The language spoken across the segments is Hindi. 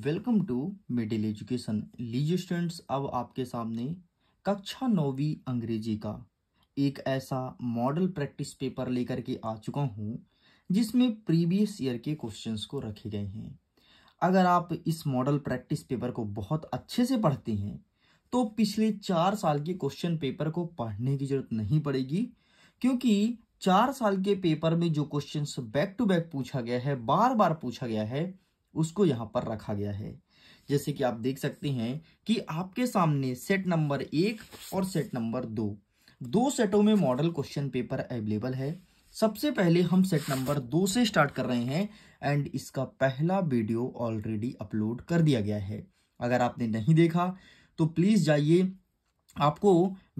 वेलकम टू मिडिल एजुकेशन लीजिए स्टूडेंट्स अब आपके सामने कक्षा नौवीं अंग्रेजी का एक ऐसा मॉडल प्रैक्टिस पेपर लेकर के आ चुका हूँ जिसमें प्रीवियस ईयर के क्वेश्चंस को रखे गए हैं अगर आप इस मॉडल प्रैक्टिस पेपर को बहुत अच्छे से पढ़ते हैं तो पिछले चार साल के क्वेश्चन पेपर को पढ़ने की जरूरत नहीं पड़ेगी क्योंकि चार साल के पेपर में जो क्वेश्चंस बैक टू बैक पूछा गया है बार बार पूछा गया है उसको यहाँ पर रखा गया है जैसे कि आप देख सकते हैं कि आपके सामने सेट नंबर एक और सेट नंबर दो दो सेटों में मॉडल क्वेश्चन पेपर अवेलेबल है सबसे पहले हम सेट नंबर दो से स्टार्ट कर रहे हैं एंड इसका पहला वीडियो ऑलरेडी अपलोड कर दिया गया है अगर आपने नहीं देखा तो प्लीज़ जाइए आपको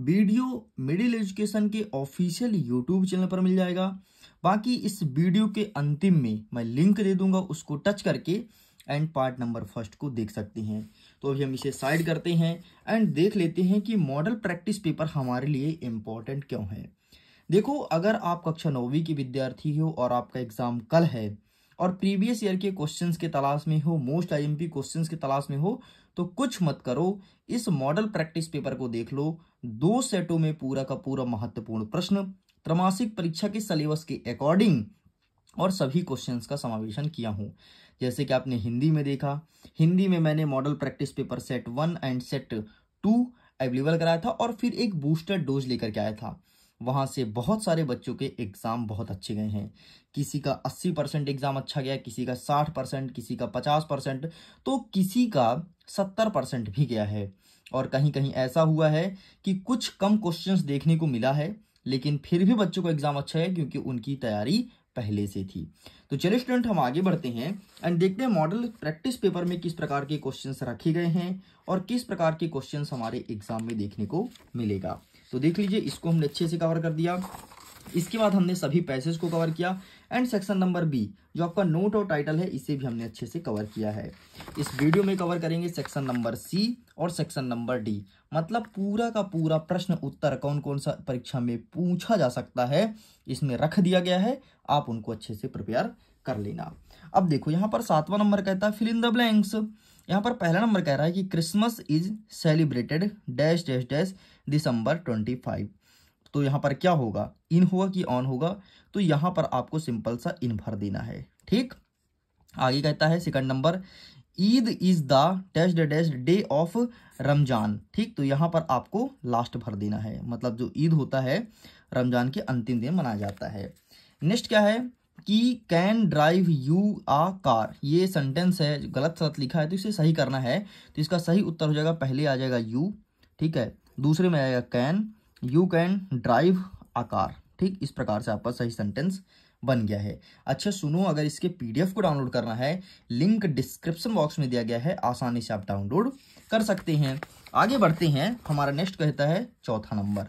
वीडियो मिडिल एजुकेशन के ऑफिशियल यूट्यूब चैनल पर मिल जाएगा बाकी इस वीडियो के अंतिम में मैं लिंक दे दूंगा उसको टच करके एंड पार्ट नंबर फर्स्ट को देख सकते हैं तो अभी हम इसे साइड करते हैं एंड देख लेते हैं कि मॉडल प्रैक्टिस पेपर हमारे लिए इम्पॉर्टेंट क्यों है देखो अगर आप कक्षा नौवीं के विद्यार्थी हो और आपका एग्ज़ाम कल है और प्रीवियस ईयर के क्वेश्चंस के तलाश में हो मोस्ट आईएमपी क्वेश्चंस के तलाश में हो तो कुछ मत करो इस मॉडल प्रैक्टिस पेपर को देख लो दो सेटों में पूरा का पूरा महत्वपूर्ण प्रश्न त्रमासिक परीक्षा के सिलेबस के अकॉर्डिंग और सभी क्वेश्चंस का समावेशन किया हूँ जैसे कि आपने हिंदी में देखा हिंदी में मैंने model practice paper set one and set two available कराया था और फिर एक बूस्टर डोज लेकर के आया था वहाँ से बहुत सारे बच्चों के एग्ज़ाम बहुत अच्छे गए हैं किसी का 80 परसेंट एग्ज़ाम अच्छा गया किसी का 60 परसेंट किसी का 50 परसेंट तो किसी का 70 परसेंट भी गया है और कहीं कहीं ऐसा हुआ है कि कुछ कम क्वेश्चंस देखने को मिला है लेकिन फिर भी बच्चों को एग्जाम अच्छा है क्योंकि उनकी तैयारी पहले से थी तो चलिए स्टूडेंट हम आगे बढ़ते हैं एंड देखते हैं मॉडल प्रैक्टिस पेपर में किस प्रकार के क्वेश्चंस रखे गए हैं और किस प्रकार के क्वेश्चंस हमारे एग्जाम में देखने को मिलेगा तो देख लीजिए इसको हमने अच्छे से कवर कर दिया इसके बाद हमने सभी पैसेज को कवर किया एंड सेक्शन नंबर बी जो आपका नोट और टाइटल है इसे भी हमने अच्छे से कवर किया है इस वीडियो में कवर करेंगे सेक्शन नंबर सी और सेक्शन नंबर डी मतलब पूरा का पूरा प्रश्न उत्तर कौन कौन सा परीक्षा में पूछा जा सकता है इसमें रख दिया गया है आप उनको अच्छे से प्रिपेयर कर लेना अब देखो यहाँ पर सातवां नंबर कहता है फिलिंद द ब्लैंक्स यहाँ पर पहला नंबर कह रहा है कि Christmas is celebrated dash dash dash December twenty five तो यहाँ पर क्या होगा इन होगा कि ऑन होगा तो यहाँ पर आपको सिंपल सा इन भर देना है ठीक आगे कहता है second number Eid is the test dash day of Ramzan ठीक तो यहाँ पर आपको लास्ट भर देना है मतलब जो ईद होता है रमजान के अंतिम दिन मनाया जाता है नेक्स्ट क्या है कि can drive you a car ये सेंटेंस है गलत सलत लिखा है तो इसे सही करना है तो इसका सही उत्तर हो जाएगा पहले आ जाएगा यू ठीक है दूसरे में आएगा can you can drive a car ठीक इस प्रकार से आपका सही सेंटेंस बन गया है अच्छा सुनो अगर इसके पीडीएफ को डाउनलोड करना है लिंक डिस्क्रिप्शन बॉक्स में दिया गया है आसानी से आप डाउनलोड कर सकते हैं आगे बढ़ते हैं हमारा नेक्स्ट कहता है चौथा नंबर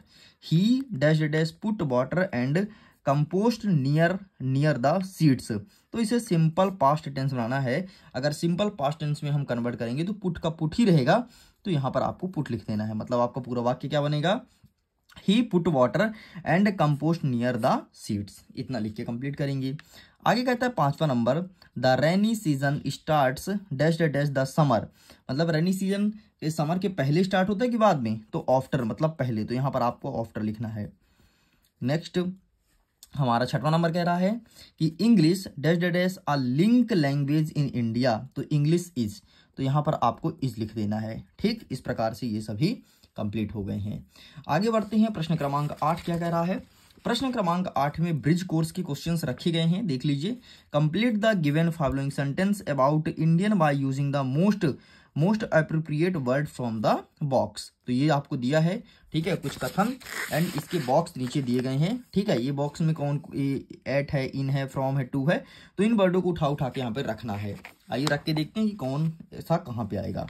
he dash dash put water and compost near near the seeds तो इसे सिंपल पास्ट टेंस बनाना है अगर सिंपल पास्ट टेंस में हम कन्वर्ट करेंगे तो पुट का पुट ही रहेगा तो यहाँ पर आपको पुट लिख देना है मतलब आपका पूरा वाक्य क्या बनेगा he put water and compost near the seeds इतना लिख के कंप्लीट करेंगे आगे कहता है पांचवा नंबर the rainy season start dash dash the summer मतलब रेनी सीजन के समर के पहले स्टार्ट होता है कि बाद में तो ऑफ्टर मतलब पहले तो यहाँ पर आपको ऑफ्टर लिखना है नेक्स्ट हमारा छठवां नंबर कह रहा है कि English dash dash a link language in India तो इंग्लिश इज तो यहाँ पर आपको इज लिख देना है ठीक इस प्रकार से ये सभी कंप्लीट हो गए हैं आगे बढ़ते हैं प्रश्न क्रमांक आठ क्या कह रहा है प्रश्न क्रमांक आठ में ब्रिज कोर्स के क्वेश्चंस रखे गए हैं देख लीजिए complete the given following sentence about Indian by using the most most appropriate word from the box तो ये आपको दिया है ठीक है कुछ कथन एंड इसके बॉक्स नीचे दिए गए हैं ठीक है ये बॉक्स में कौन एट है इन है फ्रॉम है टू है तो इन वर्डों को उठा उठा के यहाँ पे रखना है आइए रख के देखते हैं कि कौन ऐसा कहाँ पे आएगा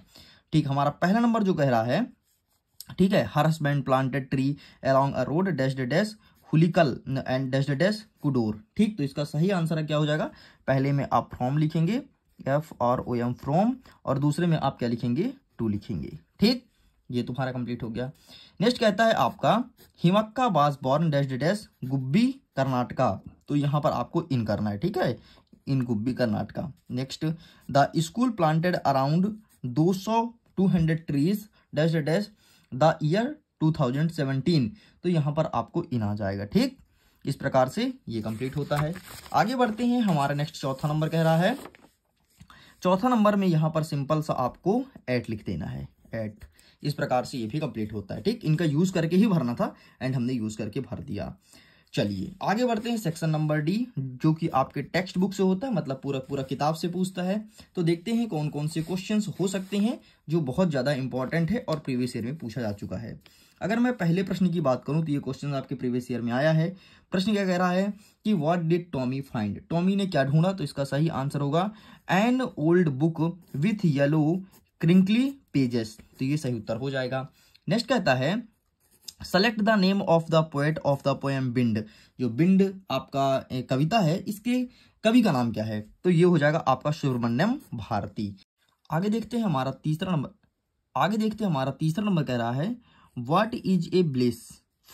ठीक हमारा पहला नंबर जो कह रहा है ठीक है husband planted tree along a road dash dash Hulikal and dash dash Kudur ठीक तो इसका सही आंसर क्या हो जाएगा पहले में आप फ्रॉम लिखेंगे F R O M from और दूसरे में आप क्या लिखेंगे टू लिखेंगे ठीक ये तुम्हारा कंप्लीट हो गया नेक्स्ट कहता है आपका Thimmakka was born dash dash Gubbi Karnataka तो यहाँ पर आपको इन करना है ठीक है in Gubbi Karnataka next the school planted around 200 200 trees dash dash the year 2017 तो यहाँ पर आपको इन आ जाएगा ठीक इस प्रकार से ये कंप्लीट होता है आगे बढ़ते हैं हमारा नेक्स्ट चौथा नंबर कह रहा है चौथा नंबर में यहाँ पर सिंपल सा आपको एट लिख देना है एट इस प्रकार से ये भी कंप्लीट होता है ठीक इनका यूज करके ही भरना था एंड हमने यूज करके भर दिया चलिए आगे बढ़ते हैं सेक्शन नंबर डी जो कि आपके टेक्स्ट बुक से होता है मतलब पूरा पूरा किताब से पूछता है तो देखते हैं कौन कौन से क्वेश्चन हो सकते हैं जो बहुत ज़्यादा इंपॉर्टेंट है और प्रीवियस ईयर में पूछा जा चुका है अगर मैं पहले प्रश्न की बात करूं तो ये क्वेश्चन आपके प्रीवियस ईयर में आया है प्रश्न क्या कह रहा है कि what did Tommy find Tommy ने क्या ढूंढा तो इसका सही आंसर होगा an old book with yellow crinkly pages तो ये सही उत्तर हो जाएगा नेक्स्ट कहता है select the name of the poet of the poem bind जो बिंड आपका कविता है इसके कवि का नाम क्या है तो ये हो जाएगा आपका सुब्रमण्यम भारती आगे देखते हैं हमारा तीसरा नंबर आगे देखते हैं हमारा तीसरा नंबर कह रहा है what is a bliss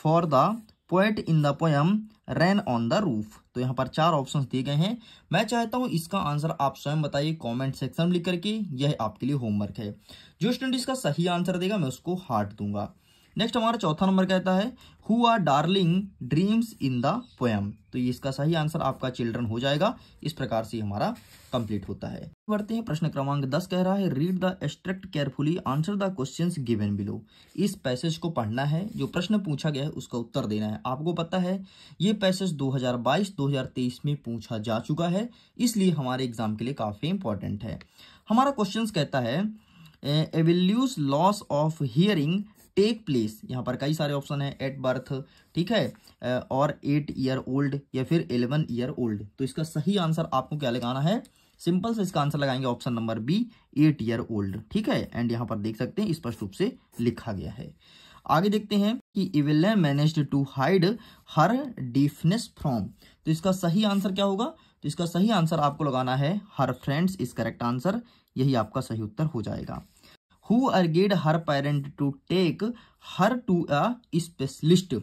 for the poet in the poem rain on the roof तो यहाँ पर चार ऑप्शंस दिए गए हैं मैं चाहता हूँ इसका आंसर आप स्वयं बताइए कमेंट सेक्शन में लिख करके यह आपके लिए होमवर्क है जो स्टूडेंट इसका सही आंसर देगा मैं उसको हार्ट दूंगा नेक्स्ट हमारा चौथा नंबर कहता है who are darling dreams in the poem तो ये इसका सही आंसर आपका चिल्ड्रन हो जाएगा इस प्रकार से हमारा कंप्लीट होता है बढ़ते हैं प्रश्न क्रमांक दस कह रहा है read the extract carefully answer the questions given below इस पैसेज को पढ़ना है जो प्रश्न पूछा गया है उसका उत्तर देना है आपको पता है ये पैसेज 2022-2023 में पूछा जा चुका है इसलिए हमारे एग्जाम के लिए काफ़ी इंपॉर्टेंट है हमारा क्वेश्चन कहता है Evelyn's loss of hearing take place यहाँ पर कई सारे ऑप्शन है एट बर्थ ठीक है और एट ईयर ओल्ड या फिर एलेवन ईयर ओल्ड तो इसका सही आंसर आपको क्या लगाना है सिंपल से इसका आंसर लगाएंगे option number B eight year old ठीक है एंड यहाँ पर देख सकते हैं स्पष्ट रूप से लिखा गया है आगे देखते हैं कि Evelyn manage to hide her deafness from तो इसका सही आंसर क्या होगा तो इसका सही आंसर आपको लगाना है her friends is correct answer यही आपका सही उत्तर हो जाएगा who urged her parent to take her to a specialist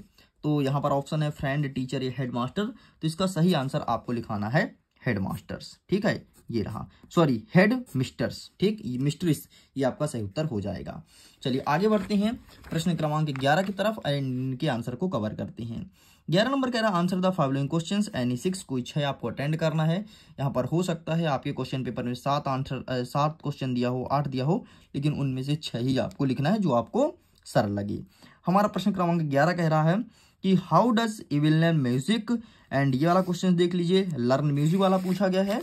तो यहां पर ऑप्शन है फ्रेंड टीचर या हेडमास्टर तो इसका सही आंसर आपको लिखाना है हेडमास्टर्स ठीक है ये रहा सॉरी हेड मिस्टर्स ठीक मिस्ट्रिस ये आपका सही उत्तर हो जाएगा चलिए आगे बढ़ते हैं प्रश्न क्रमांक ग्यारह की तरफ इनके आंसर को कवर करते हैं ग्यारह नंबर कह रहा है answer the following question any six कोई छः आपको अटेंड करना है यहाँ पर हो सकता है आपके क्वेश्चन पेपर में सात आंसर सात क्वेश्चन दिया हो आठ दिया हो लेकिन उनमें से छः ही आपको लिखना है जो आपको सरल लगे हमारा प्रश्न क्रमांक ग्यारह कह रहा है कि how does Evelyn learn music and ये वाला क्वेश्चन देख लीजिए लर्न म्यूजिक वाला पूछा गया है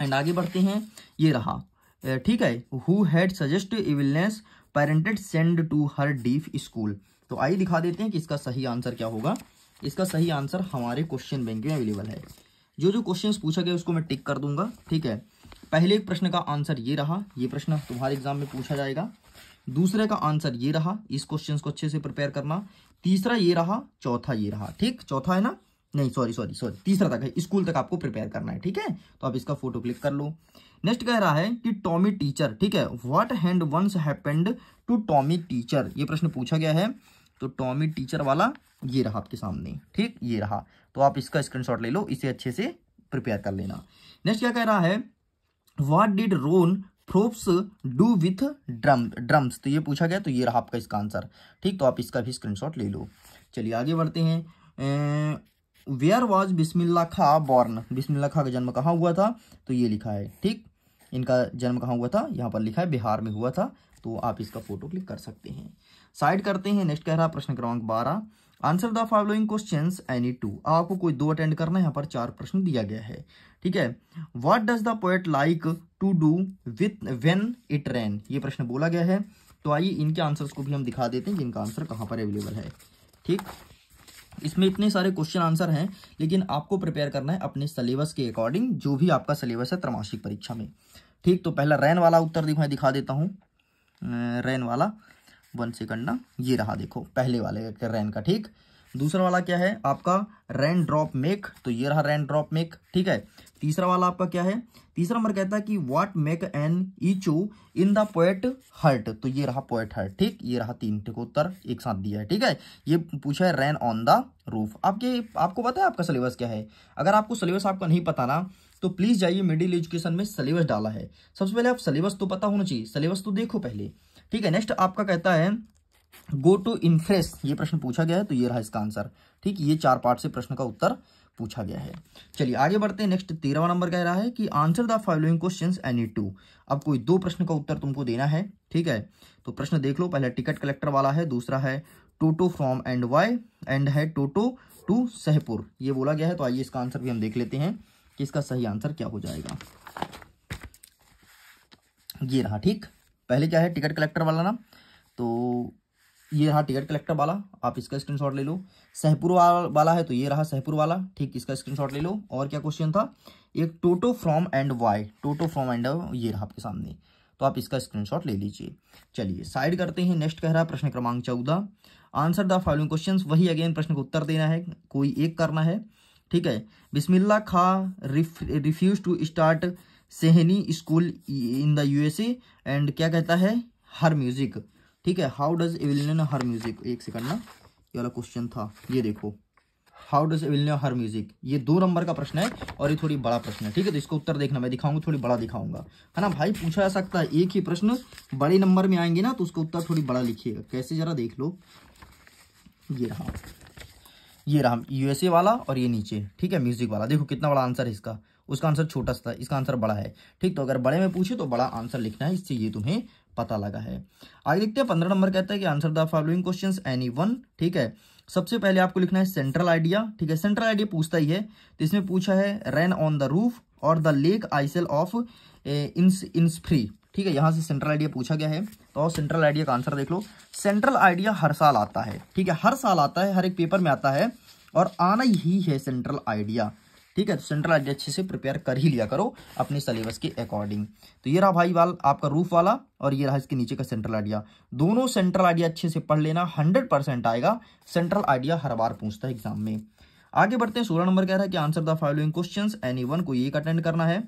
एंड आगे बढ़ते हैं ये रहा ठीक है who had suggest Evelyn's parented send to her deaf school तो आइए दिखा देते हैं कि इसका सही आंसर क्या होगा इसका सही आंसर हमारे क्वेश्चन बैंक में अवेलेबल है जो जो क्वेश्चन पूछा गया उसको मैं टिक कर दूंगा ठीक है पहले प्रश्न का आंसर ये रहा ये प्रश्न तुम्हारे एग्जाम में पूछा जाएगा दूसरे का आंसर ये रहा इस क्वेश्चन को अच्छे से प्रिपेयर करना तीसरा ये रहा चौथा ये रहा ठीक चौथा है ना नहीं सॉरी सॉरी सॉरी तीसरा तक है स्कूल तक आपको प्रिपेयर करना है ठीक है तो आप इसका फोटो क्लिक कर लो नेक्स्ट कह रहा है कि टॉमी टीचर ठीक है what hand once happened to Tommy teacher ये प्रश्न पूछा गया है तो टॉमी टीचर वाला ये रहा आपके सामने ठीक ये रहा तो आप इसका स्क्रीनशॉट ले लो इसे अच्छे से प्रिपेयर कर लेना नेक्स्ट क्या कह रहा है what did Ron Throps do with drum drums तो ये पूछा गया तो ये रहा आपका इसका आंसर ठीक तो आप इसका भी स्क्रीनशॉट ले लो चलिए आगे बढ़ते हैं वेयर वॉज बिस्मिल्ला खा बॉर्न बिस्मिल्ला खा का जन्म कहाँ हुआ था तो ये लिखा है ठीक इनका जन्म कहाँ हुआ था यहाँ पर लिखा है बिहार में हुआ था तो आप इसका फोटो क्लिक कर सकते हैं साइड करते हैं नेक्स्ट कह रहा प्रश्न क्रमांक बारह answer the following question any two आपको कोई दो अटेंड करना है यहाँ पर चार प्रश्न दिया गया है ठीक है what does the poet like to do with when it rain ये प्रश्न बोला गया है तो आइए इनके आंसर्स को भी हम दिखा देते हैं कि इनका आंसर कहाँ पर अवेलेबल है ठीक इसमें इतने सारे क्वेश्चन आंसर हैं लेकिन आपको प्रिपेयर करना है अपने सिलेबस के अकॉर्डिंग जो भी आपका सिलेबस है त्रमाशिक परीक्षा में ठीक तो पहला रैन वाला उत्तर मैं दिखा देता हूँ रैन वाला वन सेकंड ना ये रहा देखो पहले वाले रैन का ठीक दूसरा वाला क्या है आपका रैन ड्रॉप मेक तो ये रहा रैन ड्रॉप मेक ठीक है तीसरा वाला आपका क्या है तीसरा नंबर कहता है कि what make an echo in the poet hurt तो ये रहा पोएट हर्ट ठीक ये रहा तीन को उत्तर एक साथ दिया है ठीक है ये पूछा है रैन ऑन द रूफ आपके आपको पता है आपका सिलेबस क्या है अगर आपको सिलेबस आपका नहीं पता ना तो प्लीज जाइए मिडिल एजुकेशन में सिलेबस डाला है सबसे पहले आप सिलेबस तो पता होना चाहिए सिलेबस तो देखो पहले ठीक है नेक्स्ट आपका कहता है गो टू इन्फ्रेस ये प्रश्न पूछा गया है तो ये रहा इसका आंसर ठीक ये चार पार्ट से प्रश्न का उत्तर पूछा गया है चलिए आगे बढ़ते हैं नेक्स्ट तेरहवा नंबर कह रहा है कि answer the following question any two अब कोई दो प्रश्न का उत्तर तुमको देना है ठीक है तो प्रश्न देख लो पहले टिकट कलेक्टर वाला है दूसरा है Toto from and Y and है टोटो टू सहपुर ये बोला गया है तो आइए इसका आंसर भी हम देख लेते हैं कि इसका सही आंसर क्या हो जाएगा ये रहा ठीक पहले क्या है टिकट कलेक्टर वाला ना तो ये रहा टिकट कलेक्टर वाला आप इसका स्क्रीनशॉट ले लो सहपुर वाला है तो ये रहा सहपुर वाला ठीक इसका स्क्रीनशॉट ले लो और क्या क्वेश्चन था एक Toto from and Y Toto from and ये रहा आपके सामने तो आप इसका स्क्रीनशॉट ले लीजिए चलिए साइड करते हैं नेक्स्ट कह रहा है प्रश्न क्रमांक चौदह आंसर द फॉलोइंग क्वेश्चन वही अगेन प्रश्न को उत्तर देना है कोई एक करना है ठीक है Bismillah Khan refuse to start shehnai school in the USA and क्या कहता है हर म्यूजिक ठीक है how does Evelyn her music एक सेकंड ना ये वाला क्वेश्चन था ये देखो how does Evelyn her music ये दो नंबर का प्रश्न है और ये थोड़ी बड़ा प्रश्न है ठीक है तो इसका उत्तर देखना मैं दिखाऊंगा थोड़ी बड़ा दिखाऊंगा है ना भाई पूछा जा सकता है एक ही प्रश्न बड़े नंबर में आएंगे ना तो उसका उत्तर थोड़ी बड़ा लिखिएगा कैसे जरा देख लो ये रहा ये रहा यूएसए वाला और ये नीचे ठीक है म्यूजिक वाला देखो कितना बड़ा आंसर है इसका उसका आंसर छोटा सा था इसका आंसर बड़ा है ठीक तो अगर बड़े में पूछे तो बड़ा आंसर लिखना है इससे ये तुम्हें पता लगा है आगे लिखते हैं पंद्रह नंबर कहता है कि answer the following question any one ठीक है सबसे पहले आपको लिखना है सेंट्रल आइडिया ठीक है सेंट्रल आइडिया पूछता ही है तो इसमें पूछा है रेन ऑन द रूफ और the lake isle of Innis इंस फ्री ठीक है यहाँ से सेंट्रल आइडिया पूछा गया है तो सेंट्रल आइडिया का आंसर देख लो सेंट्रल आइडिया हर साल आता है ठीक है हर साल आता है हर एक पेपर में आता है और आना ही है सेंट्रल आइडिया ठीक है तो सेंट्रल आइडिया अच्छे से प्रिपेयर कर ही लिया करो अपने सिलेबस के अकॉर्डिंग तो ये रहा भाई वाल आपका रूफ वाला और ये रहा इसके नीचे का सेंट्रल आइडिया दोनों सेंट्रल आइडिया अच्छे से पढ़ लेना हंड्रेड परसेंट आएगा सेंट्रल आइडिया हर बार पूछता है एग्जाम में आगे बढ़ते हैं सोलह नंबर कह रहा है कि answer the following question any one को एक अटेंड करना है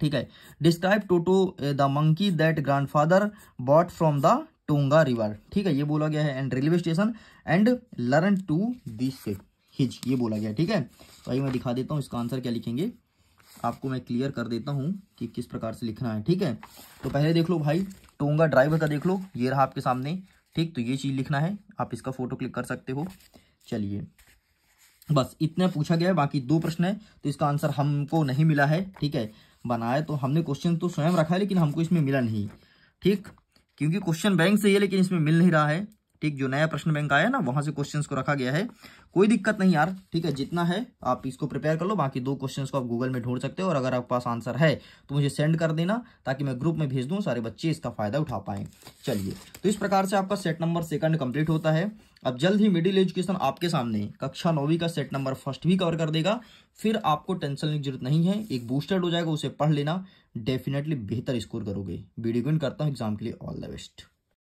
ठीक है describe Toto the monkey that grandfather bought from the tonga river ठीक है ये बोला गया है and railway station and learn to this his ये बोला गया ठीक है तो आइए मैं दिखा देता हूँ इसका आंसर क्या लिखेंगे आपको मैं क्लियर कर देता हूँ कि किस प्रकार से लिखना है ठीक है तो पहले देख लो भाई टोंगा ड्राइवर का देख लो ये रहा आपके सामने ठीक तो ये चीज़ लिखना है आप इसका फोटो क्लिक कर सकते हो चलिए बस इतना पूछा गया है बाकी दो प्रश्न है तो इसका आंसर हमको नहीं मिला है ठीक है बनाया तो हमने क्वेश्चन तो स्वयं रखा है लेकिन हमको इसमें मिला नहीं ठीक क्योंकि क्वेश्चन बैंक से ही है लेकिन इसमें मिल नहीं रहा है ठीक जो नया प्रश्न बैंक आया ना वहां से क्वेश्चंस को रखा गया है कोई दिक्कत नहीं यार ठीक है जितना है आप इसको प्रिपेयर कर लो बाकी दो क्वेश्चंस को आप गूगल में ढूंढ सकते हो और अगर आपके पास आंसर है तो मुझे सेंड कर देना ताकि मैं ग्रुप में भेज दूँ सारे बच्चे इसका फायदा उठा पाए चलिए तो इस प्रकार से आपका सेट नंबर सेकंड कंप्लीट होता है अब जल्द ही मिडिल एजुकेशन आपके सामने कक्षा नौवीं का सेट नंबर फर्स्ट भी कवर कर देगा फिर आपको टेंशन लेने की जरूरत नहीं है एक बूस्टर हो जाएगा उसे पढ़ लेना डेफिनेटली बेहतर स्कोर करोगे वीडियो करता हूँ एग्जाम के लिए ऑल द बेस्ट